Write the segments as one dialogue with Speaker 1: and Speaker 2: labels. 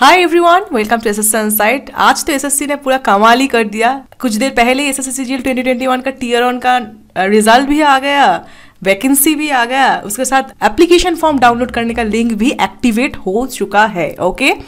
Speaker 1: Hi everyone welcome to S site आज तो SSC ने पूरा कमाल ही कर दिया कुछ देर पहले S S C twenty twenty one का टीयर वन का रिजल्ट भी आ गया वैकेंसी भी आ गया उसके साथ एप्लीकेशन फॉर्म डाउनलोड करने का लिंक भी एक्टिवेट हो चुका है ओके okay?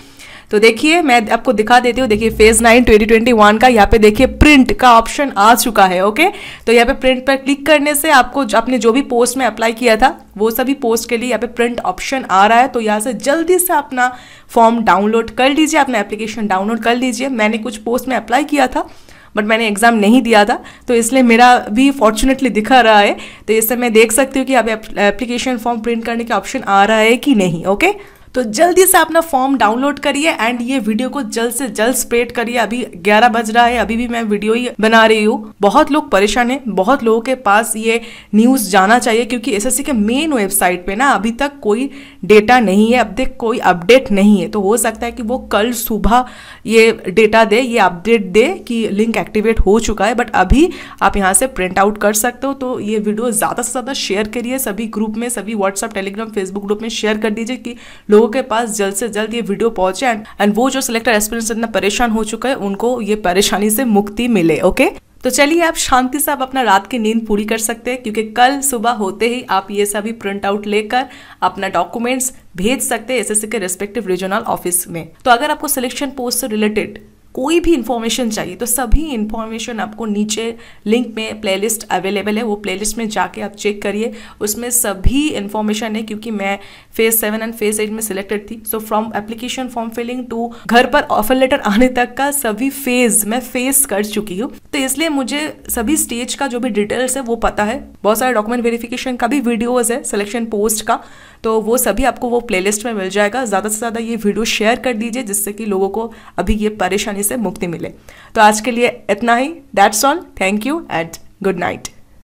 Speaker 1: तो देखिए मैं आपको दिखा देती हूँ देखिए phase nine twenty twenty one का यहाँ पे देखिए प्रिंट का ऑप्शन आ चुका है ओके तो यहाँ पे प्रिंट पर क्लिक करने से आपको आपने जो भी पोस्ट में अप्लाई किया था वो सभी पोस्ट के लिए यहाँ पे प्रिंट ऑप्शन आ रहा है तो यहाँ से जल्दी से अपना फॉर्म डाउनलोड कर लीजिए अपना एप्लीकेशन डाउनलोड कर लीजिए मैंने कुछ पोस्ट में अप्लाई किया था बट मैंने एग्ज़ाम नहीं दिया था तो इसलिए मेरा भी फॉर्चुनेटली दिखा रहा है तो इससे मैं देख सकती हूँ कि अब एप्लीकेशन फॉर्म प्रिंट करने का ऑप्शन आ रहा है कि नहीं ओके तो जल्दी से अपना फॉर्म डाउनलोड करिए एंड ये वीडियो को जल्द से जल्द स्प्रेड करिए अभी ग्यारह बज रहा है अभी भी मैं वीडियो ही बना रही हूँ बहुत लोग परेशान हैं बहुत लोगों के पास ये न्यूज़ जाना चाहिए क्योंकि एस के मेन वेबसाइट पे ना अभी तक कोई डेटा नहीं है अब तक कोई अपडेट नहीं है तो हो सकता है कि वो कल सुबह ये डेटा दे ये अपडेट दे कि लिंक एक्टिवेट हो चुका है बट अभी आप यहाँ से प्रिंट आउट कर सकते हो तो ये वीडियो ज़्यादा से ज़्यादा शेयर करिए सभी ग्रुप में सभी व्हाट्सअप टेलीग्राम फेसबुक ग्रुप में शेयर कर दीजिए कि लोग लोगों के पास जल्द से जल्द ये वीडियो पहुंचे एंड एंड वो जो सिलेक्टर एस्पिरेंट्स इतना परेशान हो चुका है उनको ये परेशानी से मुक्ति मिले ओके तो चलिए आप शांति से आप अपना रात की नींद पूरी कर सकते हैं क्योंकि कल सुबह होते ही आप ये सभी प्रिंट आउट लेकर अपना डॉक्यूमेंट्स भेज सकते हैं एसएससी के रेस्पेक्टिव रीजनल ऑफिस में तो अगर आपको सिलेक्शन पोस्ट से रिलेटेड कोई भी इन्फॉर्मेशन चाहिए तो सभी इन्फॉर्मेशन आपको नीचे लिंक में प्लेलिस्ट अवेलेबल है वो प्लेलिस्ट में जाके आप चेक करिए उसमें सभी इन्फॉर्मेशन है क्योंकि मैं phase seven and phase eight में सिलेक्टेड थी so from application form filling to घर पर ऑफर लेटर आने तक का सभी फेज मैं फेस कर चुकी हूँ तो इसलिए मुझे सभी स्टेज का जो भी डिटेल्स है वो पता है बहुत सारे डॉक्यूमेंट वेरिफिकेशन का भी वीडियोज है सिलेक्शन पोस्ट का तो वो सभी आपको वो प्लेलिस्ट में मिल जाएगा ज़्यादा से ज़्यादा ये वीडियो शेयर कर दीजिए जिससे कि लोगों को अभी ये परेशानी से मुक्ति मिले तो आज के लिए इतना ही that's all thank you and good night